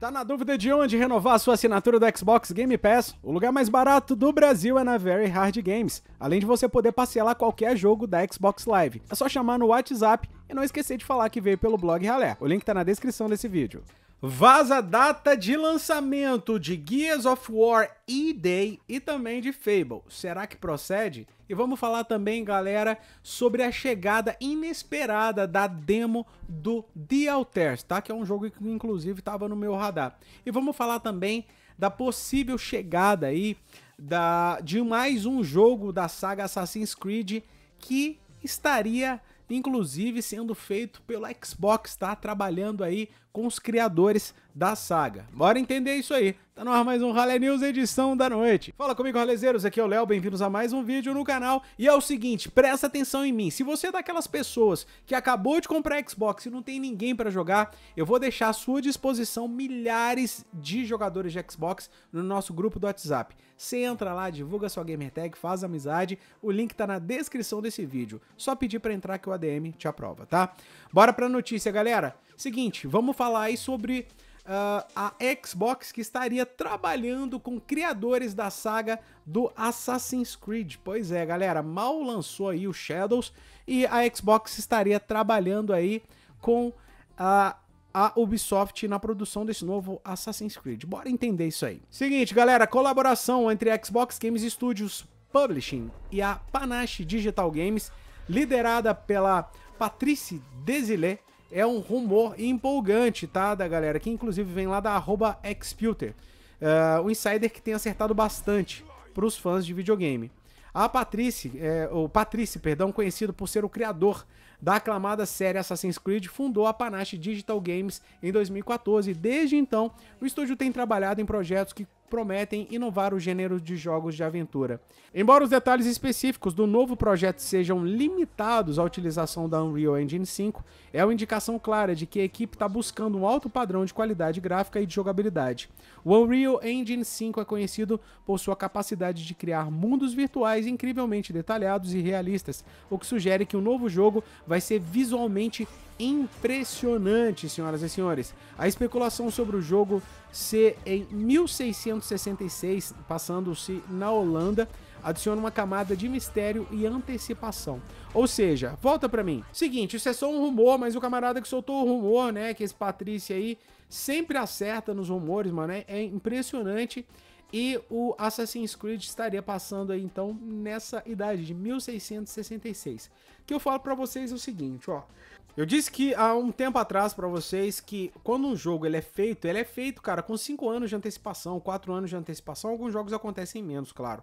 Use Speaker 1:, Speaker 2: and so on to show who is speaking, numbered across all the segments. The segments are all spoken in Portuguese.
Speaker 1: Tá na dúvida de onde renovar a sua assinatura do Xbox Game Pass? O lugar mais barato do Brasil é na Very Hard Games, além de você poder parcelar qualquer jogo da Xbox Live. É só chamar no WhatsApp e não esquecer de falar que veio pelo blog Ralé. O link tá na descrição desse vídeo. Vaza a data de lançamento de Gears of War E-Day e também de Fable. Será que procede? E vamos falar também, galera, sobre a chegada inesperada da demo do The Alters, tá? Que é um jogo que inclusive estava no meu radar. E vamos falar também da possível chegada aí da, de mais um jogo da saga Assassin's Creed que estaria inclusive sendo feito pela Xbox, tá? Trabalhando aí com os criadores da saga. Bora entender isso aí. Tá no ar mais um Ralé News, edição da noite. Fala comigo, ralezeiros, aqui é o Léo, bem-vindos a mais um vídeo no canal. E é o seguinte, presta atenção em mim. Se você é daquelas pessoas que acabou de comprar Xbox e não tem ninguém para jogar, eu vou deixar à sua disposição milhares de jogadores de Xbox no nosso grupo do WhatsApp. Você entra lá, divulga sua gamer tag, faz amizade. O link tá na descrição desse vídeo. Só pedir para entrar que o ADM te aprova, tá? Bora pra notícia, galera. Seguinte, vamos falar falar aí sobre Uh, a Xbox que estaria trabalhando com criadores da saga do Assassin's Creed. Pois é, galera, mal lançou aí o Shadows e a Xbox estaria trabalhando aí com a uh, a Ubisoft na produção desse novo Assassin's Creed. Bora entender isso aí. Seguinte, galera, colaboração entre a Xbox Games Studios Publishing e a Panache Digital Games, liderada pela Patrice Desilets, é um rumor empolgante, tá, da galera? Que inclusive vem lá da arroba Xputer. Uh, é, um insider que tem acertado bastante para os fãs de videogame. A Patrice, é, o Patrice, perdão, conhecido por ser o criador da aclamada série Assassin's Creed, fundou a Panache Digital Games em 2014. Desde então, o estúdio tem trabalhado em projetos que prometem inovar o gênero de jogos de aventura. Embora os detalhes específicos do novo projeto sejam limitados à utilização da Unreal Engine 5, é uma indicação clara de que a equipe está buscando um alto padrão de qualidade gráfica e de jogabilidade. O Unreal Engine 5 é conhecido por sua capacidade de criar mundos virtuais incrivelmente detalhados e realistas, o que sugere que o novo jogo vai ser visualmente impressionante, senhoras e senhores. A especulação sobre o jogo ser em 1600 1966, passando-se na Holanda, adiciona uma camada de mistério e antecipação. Ou seja, volta para mim. Seguinte, isso é só um rumor, mas o camarada que soltou o rumor, né, que esse Patrícia aí sempre acerta nos rumores, mano, é, é, impressionante. E o Assassin's Creed estaria passando aí então nessa idade de 1666. Que eu falo para vocês é o seguinte, ó. Eu disse que há um tempo atrás para vocês que quando um jogo ele é feito, ele é feito, cara, com 5 anos de antecipação, 4 anos de antecipação, alguns jogos acontecem menos, claro.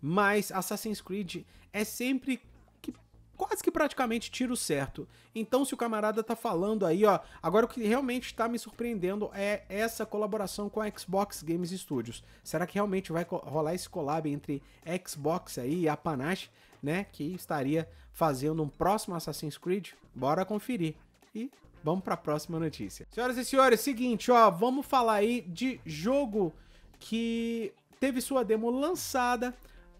Speaker 1: Mas Assassin's Creed é sempre quase que praticamente tiro certo. Então, se o camarada tá falando aí, ó, agora o que realmente está me surpreendendo é essa colaboração com a Xbox Games Studios. Será que realmente vai rolar esse collab entre Xbox aí e a Panache, né, que estaria fazendo um próximo Assassin's Creed? Bora conferir. E vamos para a próxima notícia. Senhoras e senhores, seguinte, ó, vamos falar aí de jogo que teve sua demo lançada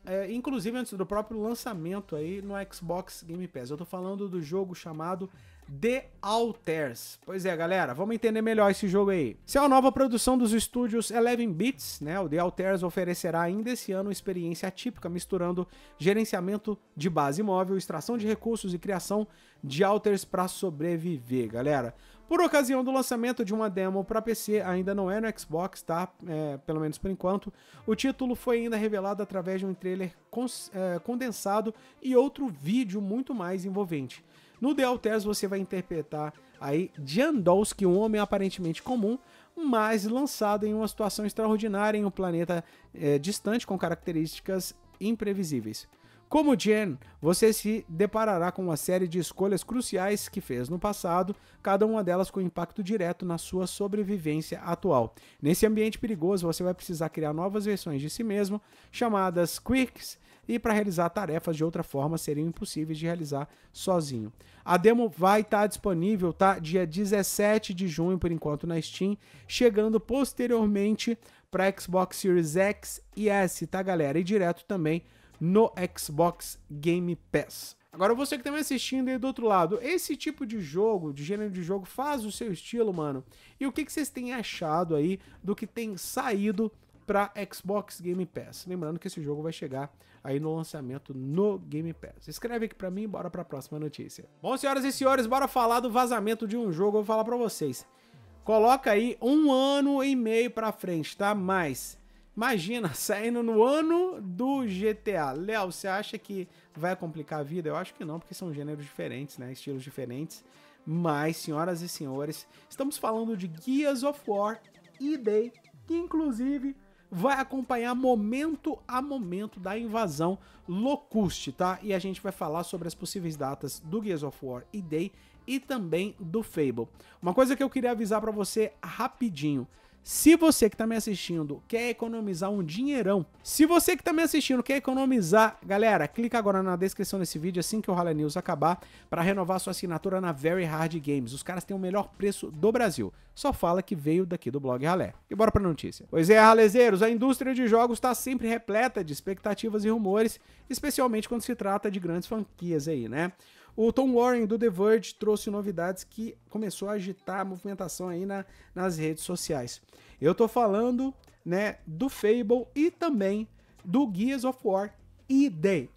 Speaker 1: é, inclusive antes do próprio lançamento aí no Xbox Game Pass. Eu tô falando do jogo chamado The Alters. Pois é, galera, vamos entender melhor esse jogo aí. Se é uma nova produção dos estúdios Eleven Bits, né? O The Alters oferecerá ainda esse ano uma experiência atípica misturando gerenciamento de base móvel, extração de recursos e criação de alters para sobreviver, galera. Por ocasião do lançamento de uma demo para PC, ainda não é no Xbox, tá? É, pelo menos por enquanto. O título foi ainda revelado através de um trailer é, condensado e outro vídeo muito mais envolvente. No The Alters você vai interpretar aí Jandowski, um homem aparentemente comum, mas lançado em uma situação extraordinária em um planeta é, distante com características imprevisíveis. Como Jen, você se deparará com uma série de escolhas cruciais que fez no passado, cada uma delas com impacto direto na sua sobrevivência atual. Nesse ambiente perigoso, você vai precisar criar novas versões de si mesmo, chamadas quicks, e para realizar tarefas de outra forma seriam impossíveis de realizar sozinho. A demo vai estar tá disponível, tá? Dia 17 de junho, por enquanto, na Steam, chegando posteriormente para Xbox Series X e S, tá, galera? E direto também no Xbox Game Pass. Agora você que tá me assistindo aí do outro lado, esse tipo de jogo, de gênero de jogo, faz o seu estilo, mano. E o que, que vocês têm achado aí do que tem saído para Xbox Game Pass? Lembrando que esse jogo vai chegar aí no lançamento no Game Pass. Escreve aqui para mim e bora para a próxima notícia. Bom, senhoras e senhores, bora falar do vazamento de um jogo, eu vou falar para vocês. Coloca aí um ano e meio para frente, tá? Mais Imagina, saindo no ano do GTA. Léo, você acha que vai complicar a vida? Eu acho que não, porque são gêneros diferentes, né? Estilos diferentes. Mas, senhoras e senhores, estamos falando de Gears of War e Day, que inclusive vai acompanhar momento a momento da invasão Locust, tá? E a gente vai falar sobre as possíveis datas do Gears of War e Day e também do Fable. Uma coisa que eu queria avisar para você rapidinho. Se você que está me assistindo quer economizar um dinheirão, se você que está me assistindo quer economizar, galera, clica agora na descrição desse vídeo assim que o Rally News acabar para renovar sua assinatura na Very Hard Games. Os caras têm o melhor preço do Brasil. Só fala que veio daqui do blog Ralé. E bora para notícia. Pois é, ralezeiros, a indústria de jogos está sempre repleta de expectativas e rumores, especialmente quando se trata de grandes franquias aí, né? O Tom Warren do The Verge trouxe novidades que começou a agitar a movimentação aí na, nas redes sociais. Eu tô falando, né, do Fable e também do Gears of War e Day.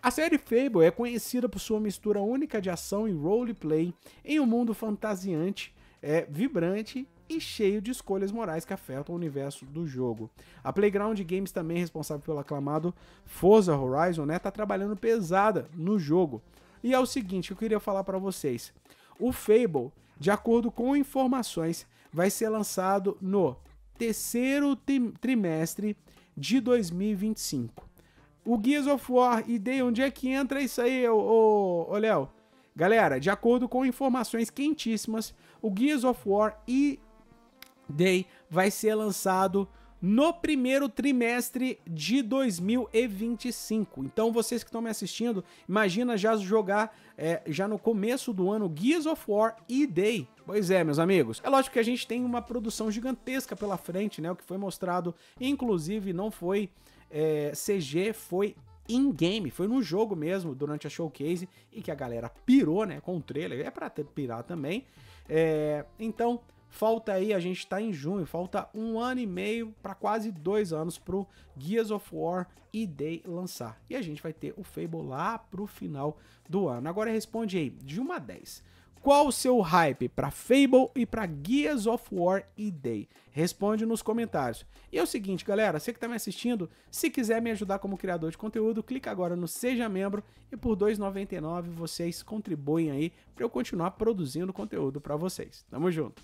Speaker 1: A série Fable é conhecida por sua mistura única de ação e roleplay em um mundo fantasiante, é, vibrante e cheio de escolhas morais que afetam o universo do jogo. A Playground Games também responsável pelo aclamado Forza Horizon, né, tá trabalhando pesada no jogo. E é o seguinte, eu queria falar para vocês. O Fable, de acordo com informações, vai ser lançado no terceiro trimestre de 2025. O Gears of War e Day, onde é que entra isso aí, ô, ô, Léo? Galera, de acordo com informações quentíssimas, o Gears of War e Day vai ser lançado no primeiro trimestre de 2025. Então vocês que estão me assistindo, imagina já jogar é, já no começo do ano Gears of War e Day. Pois é, meus amigos. É lógico que a gente tem uma produção gigantesca pela frente, né? O que foi mostrado, inclusive, não foi é, CG, foi in-game, foi no jogo mesmo, durante a showcase, e que a galera pirou, né, com o trailer, é pra ter, pirar também. É, então, Falta aí, a gente está em junho, falta um ano e meio para quase dois anos pro Gears of War e Day lançar. E a gente vai ter o Fable lá pro final do ano. Agora responde aí, de 1 a 10. Qual o seu hype para Fable e para Gears of War e Day? Responde nos comentários. E é o seguinte, galera, você que está me assistindo, se quiser me ajudar como criador de conteúdo, clica agora no Seja Membro e por R$ 2,99 vocês contribuem aí para eu continuar produzindo conteúdo para vocês. Tamo junto!